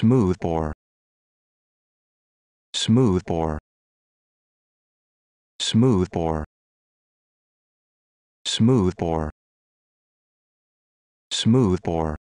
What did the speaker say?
smooth bore smooth bore smooth bore smooth bore smooth bore